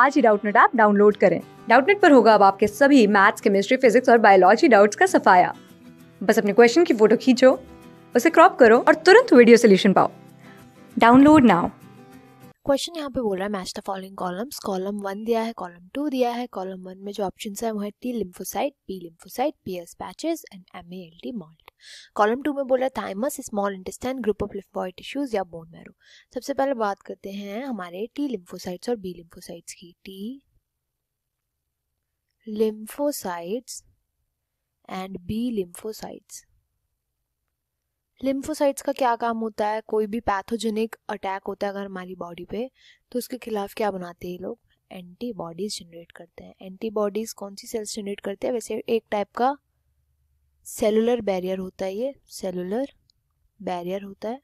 आज ही Doubtnut app download करें डाउटनेट पर होगा अब आपके सभी मैथ्स केमिस्ट्री फिजिक्स और बायोलॉजी डाउट्स का सफाया बस अपने क्वेश्चन की फोटो खींचो उसे क्रॉप करो और तुरंत वीडियो सोल्यूशन पाओ डाउनलोड नाउ क्वेश्चन यहाँ पे बोल रहा है match the following columns column one दिया है कॉलम टू दिया है कॉलम वन में जो ऑप्शन है वो है T lymphocyte P lymphocyte Peyer's patches and M A L T malt column two में बोला thymus small intestine group of lymphoid tissues या बोन मैरो सबसे पहले बात करते हैं हमारे टी लिम्फोसाइट्स और बी लिम्फोसाइट्स की T lymphocytes and B lymphocytes lymphocytes का क्या काम होता है कोई भी पैथोजेनिक अटैक होता है अगर हमारी बॉडी पे तो उसके खिलाफ क्या बनाते हैं लोग एंटीबॉडीज जनरेट करते हैं एंटीबॉडीज कौन सी सेल्स जनरेट करते हैं वैसे एक टाइप का सेलुलर बैरियर होता है ये सेलुलर बैरियर होता है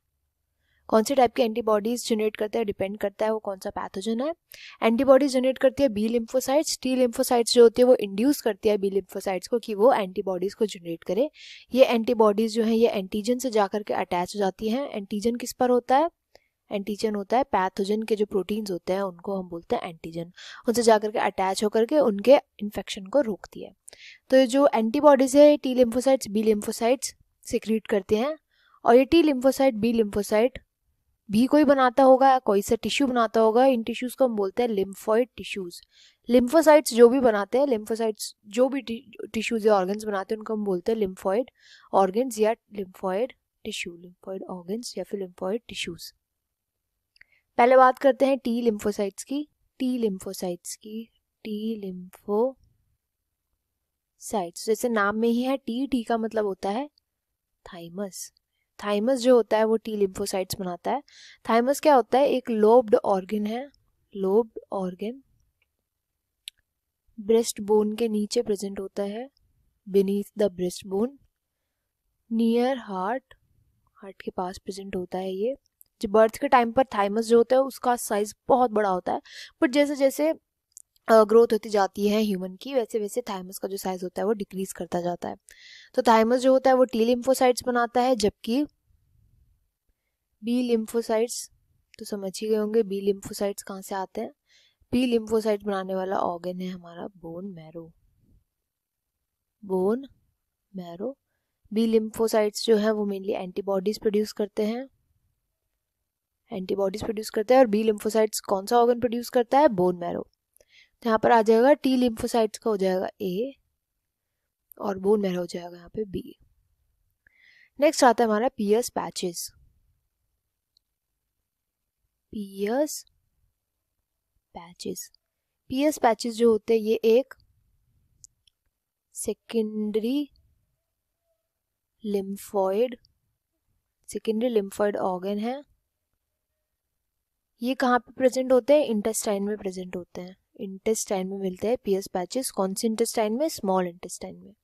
कौन से टाइप के एंटीबॉडीज जनरेट करता है डिपेंड करता है वो कौन सा पैथोजन है एंटीबॉडीज जनरेट करती है बी लिम्फोसाइट्स टी लिम्फोसाइट्स जो होती है वो इंड्यूस करती है बी लिम्फोसाइट्स को कि वो एंटीबॉडीज़ को जनरेट करे ये एंटीबॉडीज़ जो है ये एंटीजन से जा करके अटैच हो जाती है एंटीजन किस पर होता है एंटीजन होता है पैथोजन के जो प्रोटीन्स होते हैं उनको हम बोलते हैं एंटीजन उनसे जाकर के अटैच होकर के उनके इन्फेक्शन को रोकती है तो जो एंटीबॉडीज़ है T lymphocytes B lymphocytes secrete करते हैं और ये टी लिम्फोसाइट बी लिम्फोसाइट भी कोई बनाता होगा कोई सा टिश्यू बनाता होगा इन टिश्यूज़ को हम बोलते हैं लिम्फोइड टिश्यूज़ लिम्फोसाइट्स जो भी बनाते हैं लिम्फोसाइट्स जो भी टिश्यूज़ या ऑर्गन्स बनाते हैं उनको हम बोलते हैं लिम्फोइड ऑर्गन्स या लिम्फोइड टिश्यू लिम्फोइड ऑर्गन्स या फिर लिम्फोइड टिश्यूज़ पहले बात करते हैं टी लिम्फोसाइट्स की टी लिम्फोसाइट्स की टी लिम्फो साइट्स जैसे नाम में ही है टी टी का मतलब होता है थाइमस थाइमस जो होता है वो टी लिम्फोसाइट्स बनाता है थाइमस क्या होता है एक लोब्ड ऑर्गन है लोब्ड ऑर्गन ब्रेस्ट बोन के नीचे प्रेजेंट होता है beneath the breast bone near heart heart के पास प्रेजेंट होता है ये बर्थ के टाइम पर थाइमस जो होता है उसका साइज बहुत बड़ा होता है बट जैसे जैसे ग्रोथ होती जाती है ह्यूमन की वैसे वैसे थाइमस का जो साइज होता है वो डिक्रीज करता जाता है तो थाइमस जो होता है वो टी लिम्फोसाइट्स बनाता है जबकि बी लिम्फोसाइट्स तो समझ ही गए होंगे बी लिम्फोसाइट्स कहाँ से आते हैं बी लिम्फोसाइड बनाने वाला ऑर्गेन है हमारा bone marrow bone marrow B lymphocytes जो है वो मेनली एंटीबॉडीज प्रोड्यूस करते हैं एंटीबॉडीज प्रोड्यूस करता है और बी लिम्फोसाइट्स कौन सा ऑर्गन प्रोड्यूस करता है बोन मैरो तो यहाँ पर आ जाएगा टी लिम्फोसाइट्स का हो जाएगा ए और बोन मैरो हो जाएगा यहाँ पे बी नेक्स्ट आता है हमारा Peyer's patches Peyer's patches Peyer's patches जो होते हैं ये एक secondary lymphoid secondary lymphoid organ है ये कहाँ पे प्रेजेंट होते हैं इंटेस्टाइन में प्रेजेंट होते हैं इंटेस्टाइन में मिलते हैं पीएस पैचेस कौन से इंटेस्टाइन में स्मॉल इंटेस्टाइन में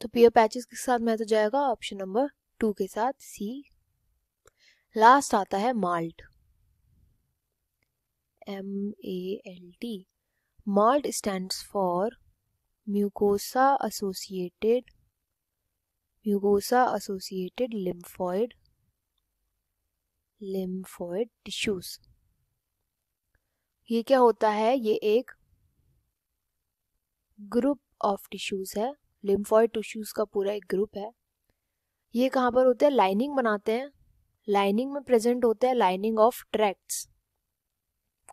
तो पियर पैचेस के साथ मैं तो जाएगा ऑप्शन नंबर टू के साथ सी लास्ट आता है MALT M A L T MALT stand for mucosa associated mucosa associated lymphoid lymphoid tissues ये क्या होता है ये एक ग्रुप ऑफ टिश्यूज़ है लिम्फॉइड टिश्यूज़ का पूरा एक ग्रुप है ये कहाँ पर होते हैं लाइनिंग बनाते हैं लाइनिंग में प्रेजेंट होते हैं लाइनिंग ऑफ ट्रैक्ट्स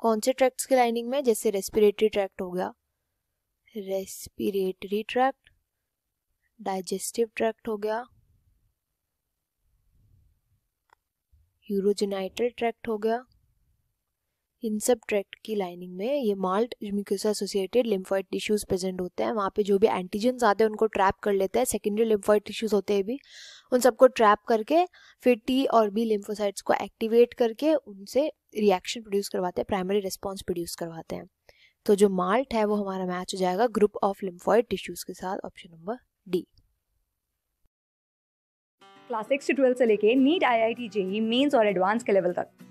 कौन से ट्रैक्ट्स के लाइनिंग में जैसे रेस्पिरेटरी ट्रैक्ट हो गया रेस्पिरेटरी ट्रैक्ट डाइजेस्टिव ट्रैक्ट हो गया यूरोजेनाइटल ट्रैक्ट हो गया इन सब ट्रैक्ट की लाइनिंग में ये MALT mucosa associated lymphoid tissues present होते हैं वहाँ पे जो भी एंटीजन आते हैं उनको ट्रैप कर लेते हैं सेकेंडरी लिम्फॉइड टिश्यूज होते हैं भी उन सबको ट्रैप करके फिर टी और बी लिम्फोसाइट्स को एक्टिवेट करके उनसे रिएक्शन प्रोड्यूस करवाते हैं प्राइमरी रिस्पॉन्स प्रोड्यूस करवाते हैं तो जो माल्ट है वो हमारा मैच हो जाएगा ग्रुप ऑफ लिम्फॉइड टिश्यूज के साथ option number D class six से से लेके NEET I I T JEE Mains और एडवांस के लेवल तक